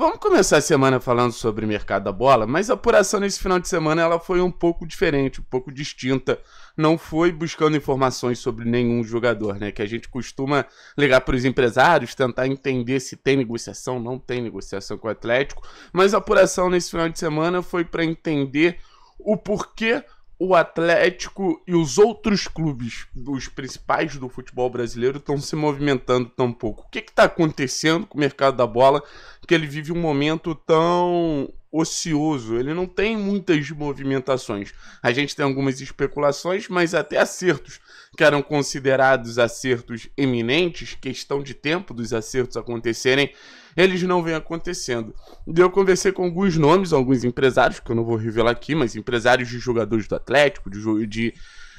Vamos começar a semana falando sobre o mercado da bola, mas a apuração nesse final de semana ela foi um pouco diferente, um pouco distinta. Não foi buscando informações sobre nenhum jogador, né? Que a gente costuma ligar para os empresários, tentar entender se tem negociação, não tem negociação com o Atlético. Mas a apuração nesse final de semana foi para entender o porquê o Atlético e os outros clubes, os principais do futebol brasileiro, estão se movimentando tão pouco? O que está acontecendo com o mercado da bola que ele vive um momento tão ocioso, ele não tem muitas movimentações. A gente tem algumas especulações, mas até acertos que eram considerados acertos eminentes, questão de tempo dos acertos acontecerem, eles não vêm acontecendo. E eu conversei com alguns nomes, alguns empresários, que eu não vou revelar aqui, mas empresários de jogadores do Atlético, de, de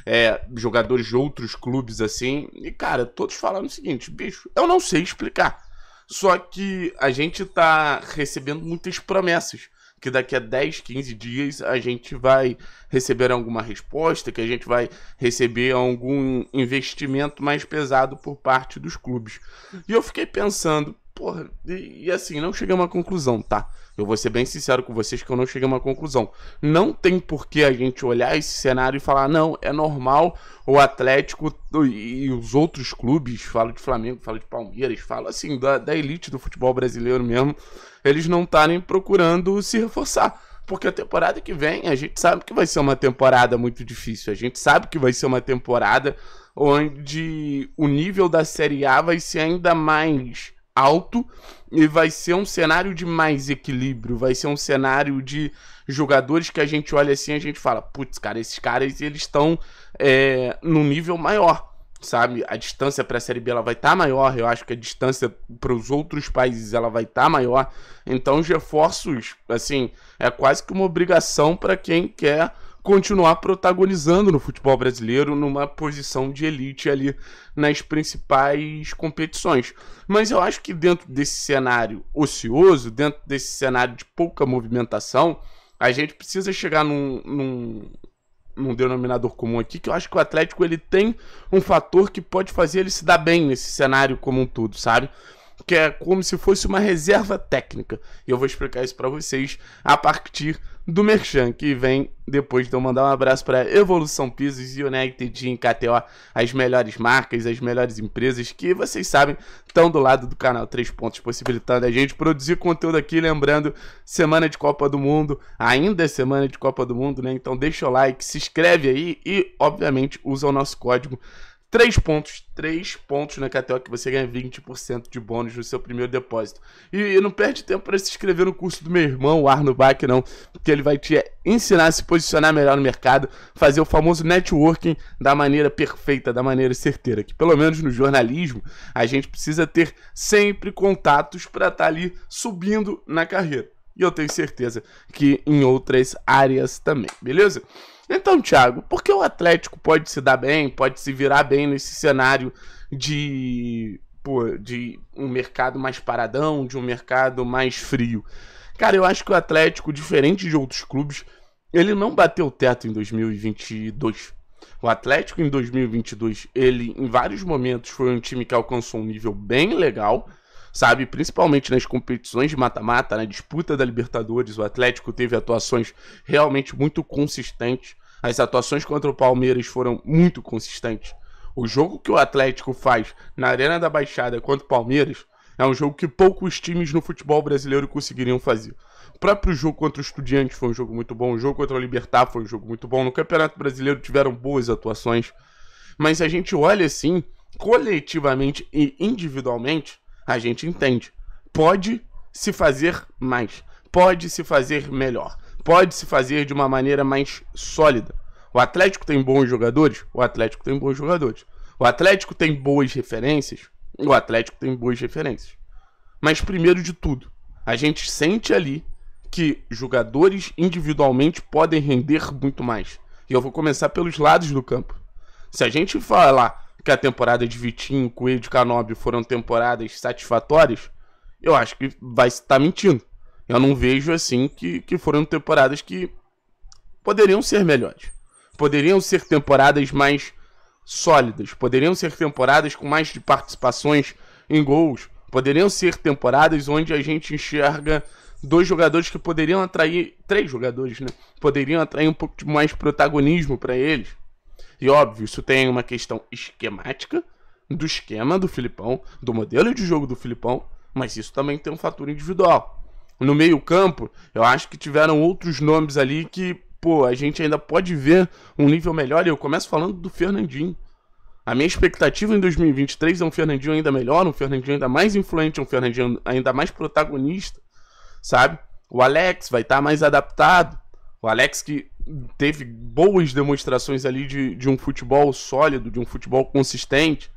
é, jogadores de outros clubes assim, e cara, todos falaram o seguinte: bicho, eu não sei explicar. Só que a gente tá recebendo muitas promessas que daqui a 10, 15 dias a gente vai receber alguma resposta, que a gente vai receber algum investimento mais pesado por parte dos clubes. E eu fiquei pensando, Porra, e, e, assim, não cheguei a uma conclusão, tá? Eu vou ser bem sincero com vocês que eu não cheguei a uma conclusão. Não tem por que a gente olhar esse cenário e falar, não, é normal o Atlético e, e os outros clubes, falo de Flamengo, falo de Palmeiras, falo assim, da, da elite do futebol brasileiro mesmo, eles não estarem tá procurando se reforçar. Porque a temporada que vem, a gente sabe que vai ser uma temporada muito difícil. A gente sabe que vai ser uma temporada onde o nível da Série A vai ser ainda mais alto e vai ser um cenário de mais equilíbrio, vai ser um cenário de jogadores que a gente olha assim a gente fala, putz, cara, esses caras eles estão é, nível maior, sabe? A distância para a Série B ela vai estar tá maior, eu acho que a distância para os outros países ela vai estar tá maior, então os reforços, assim, é quase que uma obrigação para quem quer continuar protagonizando no futebol brasileiro numa posição de elite ali nas principais competições. Mas eu acho que dentro desse cenário ocioso, dentro desse cenário de pouca movimentação, a gente precisa chegar num, num, num denominador comum aqui, que eu acho que o Atlético ele tem um fator que pode fazer ele se dar bem nesse cenário como um todo, sabe? que é como se fosse uma reserva técnica. E eu vou explicar isso para vocês a partir do Merchan, que vem depois. Então, mandar um abraço para Evolução Pisos e United Gym KTO, as melhores marcas, as melhores empresas que vocês sabem estão do lado do canal Três Pontos, possibilitando a gente produzir conteúdo aqui. Lembrando, semana de Copa do Mundo, ainda é semana de Copa do Mundo, né? Então, deixa o like, se inscreve aí e, obviamente, usa o nosso código 3 pontos, 3 pontos na KTO que você ganha 20% de bônus no seu primeiro depósito. E, e não perde tempo para se inscrever no curso do meu irmão, o Arno Bach, não, porque ele vai te ensinar a se posicionar melhor no mercado, fazer o famoso networking da maneira perfeita, da maneira certeira, que pelo menos no jornalismo a gente precisa ter sempre contatos para estar tá ali subindo na carreira. E eu tenho certeza que em outras áreas também, beleza? Então, Thiago, por que o Atlético pode se dar bem, pode se virar bem nesse cenário de, pô, de um mercado mais paradão, de um mercado mais frio? Cara, eu acho que o Atlético, diferente de outros clubes, ele não bateu o teto em 2022. O Atlético em 2022, ele em vários momentos foi um time que alcançou um nível bem legal, sabe? Principalmente nas competições de mata-mata, na disputa da Libertadores, o Atlético teve atuações realmente muito consistentes. As atuações contra o Palmeiras foram muito consistentes. O jogo que o Atlético faz na Arena da Baixada contra o Palmeiras é um jogo que poucos times no futebol brasileiro conseguiriam fazer. O próprio jogo contra o Estudiantes foi um jogo muito bom, o jogo contra o Libertar foi um jogo muito bom. No Campeonato Brasileiro tiveram boas atuações, mas a gente olha assim, coletivamente e individualmente, a gente entende. Pode se fazer mais, pode se fazer melhor pode se fazer de uma maneira mais sólida. O Atlético tem bons jogadores? O Atlético tem bons jogadores. O Atlético tem boas referências? O Atlético tem boas referências. Mas primeiro de tudo, a gente sente ali que jogadores individualmente podem render muito mais. E eu vou começar pelos lados do campo. Se a gente falar que a temporada de Vitinho, Coelho e Canobi foram temporadas satisfatórias, eu acho que vai estar mentindo. Eu não vejo assim que, que foram temporadas que poderiam ser melhores. Poderiam ser temporadas mais sólidas, poderiam ser temporadas com mais de participações em gols, poderiam ser temporadas onde a gente enxerga dois jogadores que poderiam atrair três jogadores, né? Poderiam atrair um pouco mais protagonismo para eles. E óbvio, isso tem uma questão esquemática do esquema do Filipão, do modelo de jogo do Filipão, mas isso também tem um fator individual no meio-campo, eu acho que tiveram outros nomes ali que, pô, a gente ainda pode ver um nível melhor. E eu começo falando do Fernandinho. A minha expectativa em 2023 é um Fernandinho ainda melhor, um Fernandinho ainda mais influente, um Fernandinho ainda mais protagonista, sabe? O Alex vai estar tá mais adaptado. O Alex que teve boas demonstrações ali de, de um futebol sólido, de um futebol consistente.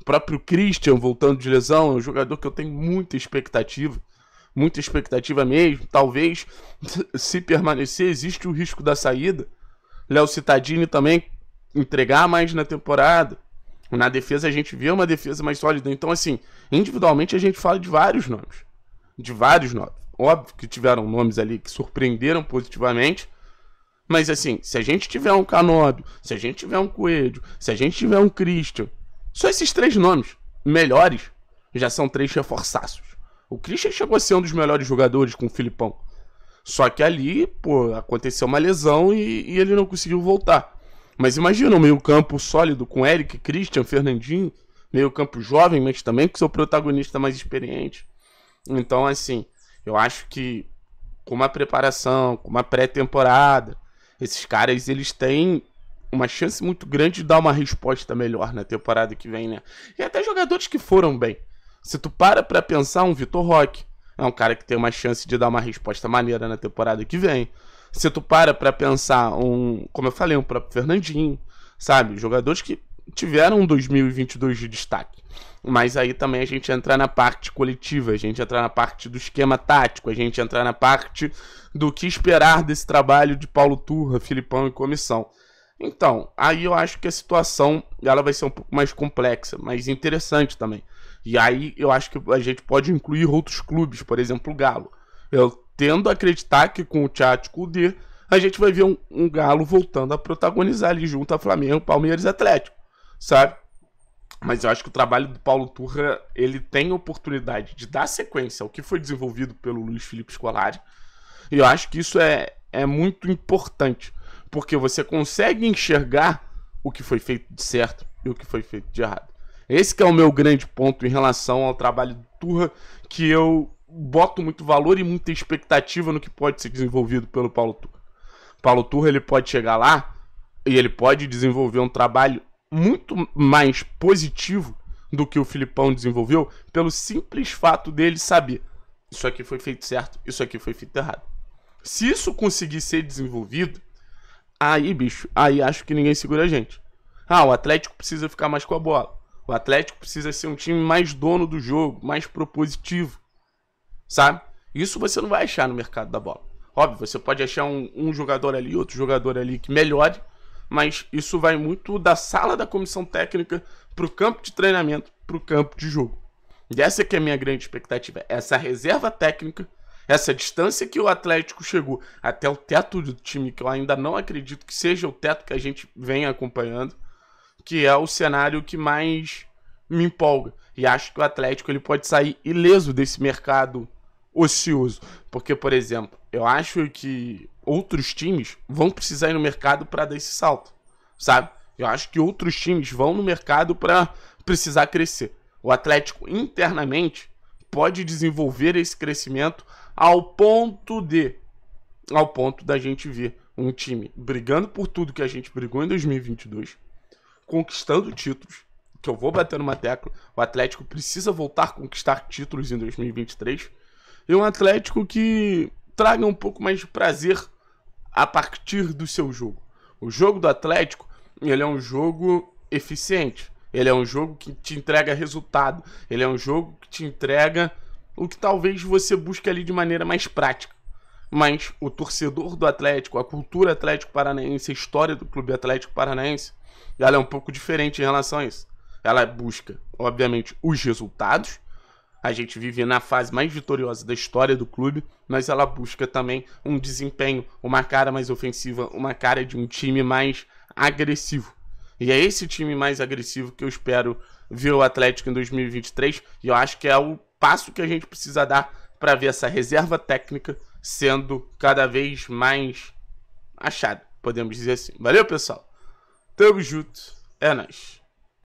O próprio Christian voltando de lesão é um jogador que eu tenho muita expectativa muita expectativa mesmo. Talvez, se permanecer, existe o risco da saída. Léo Cittadini também entregar mais na temporada. Na defesa a gente vê uma defesa mais sólida. Então, assim, individualmente a gente fala de vários nomes. De vários nomes. Óbvio que tiveram nomes ali que surpreenderam positivamente. Mas assim, se a gente tiver um Canóbio, se a gente tiver um Coelho, se a gente tiver um Christian, só esses três nomes melhores já são três reforçaços. O Christian chegou a ser um dos melhores jogadores com o Filipão. Só que ali, pô, aconteceu uma lesão e, e ele não conseguiu voltar. Mas imagina um meio-campo sólido com Eric, Christian, Fernandinho, meio-campo jovem, mas também com seu protagonista mais experiente. Então, assim, eu acho que com uma preparação, com uma pré-temporada, esses caras eles têm uma chance muito grande de dar uma resposta melhor na temporada que vem, né? E até jogadores que foram bem. Se tu para pra pensar, um Vitor Roque é um cara que tem uma chance de dar uma resposta maneira na temporada que vem. Se tu para pra pensar, um, como eu falei, um próprio Fernandinho, sabe? Jogadores que tiveram um 2022 de destaque. Mas aí também a gente entrar na parte coletiva, a gente entrar na parte do esquema tático, a gente entrar na parte do que esperar desse trabalho de Paulo Turra, Filipão e comissão. Então, aí eu acho que a situação ela vai ser um pouco mais complexa, mas interessante também. E aí eu acho que a gente pode incluir outros clubes, por exemplo, o Galo. Eu tendo a acreditar que com o Tchatcho Kudê a gente vai ver um, um, Galo voltando a protagonizar ali junto a Flamengo, Palmeiras e Atlético, sabe? Mas eu acho que o trabalho do Paulo Turra, ele tem oportunidade de dar sequência ao que foi desenvolvido pelo Luiz Felipe Scolari. E eu acho que isso é, é muito importante, porque você consegue enxergar o que foi feito de certo e o que foi feito de errado. Esse é o meu grande ponto em relação ao trabalho do Turra, que eu boto muito valor e muita expectativa no que pode ser desenvolvido pelo Paulo Turra. Paulo Turra ele pode chegar lá e ele pode desenvolver um trabalho muito mais positivo do que o Filipão desenvolveu pelo simples fato dele saber isso aqui foi feito certo, isso aqui foi feito errado. Se isso conseguir ser desenvolvido, aí, bicho, aí acho que ninguém segura a gente. Ah, o Atlético precisa ficar mais com a bola. O Atlético precisa ser um time mais dono do jogo, mais propositivo, sabe? Isso você não vai achar no mercado da bola. Óbvio, você pode achar um, um jogador ali, outro jogador ali que melhore, mas isso vai muito da sala da comissão técnica para o campo de treinamento, para o campo de jogo. E essa que é a minha grande expectativa, essa reserva técnica, essa distância que o Atlético chegou até o teto do time, que eu ainda não acredito que seja o teto que a gente vem acompanhando, que é o cenário que mais me empolga. E acho que o Atlético ele pode sair ileso desse mercado ocioso. Porque, por exemplo, eu acho que outros times vão precisar ir no mercado para dar esse salto, sabe? Eu acho que outros times vão no mercado para precisar crescer. O Atlético internamente pode desenvolver esse crescimento ao ponto de ao ponto da gente ver um time brigando por tudo que a gente brigou em 2022 conquistando títulos, que eu vou bater numa tecla. O Atlético precisa voltar a conquistar títulos em 2023. E um Atlético que traga um pouco mais de prazer a partir do seu jogo. O jogo do Atlético, ele é um jogo eficiente. Ele é um jogo que te entrega resultado. Ele é um jogo que te entrega o que talvez você busque ali de maneira mais prática mas o torcedor do Atlético, a cultura Atlético Paranaense, a história do Clube Atlético Paranaense, ela é um pouco diferente em relação a isso. Ela busca, obviamente, os resultados. A gente vive na fase mais vitoriosa da história do clube, mas ela busca também um desempenho, uma cara mais ofensiva, uma cara de um time mais agressivo. E é esse time mais agressivo que eu espero ver o Atlético em 2023, e eu acho que é o passo que a gente precisa dar para ver essa reserva técnica sendo cada vez mais achado, podemos dizer assim. Valeu, pessoal. Tamo junto. É nóis.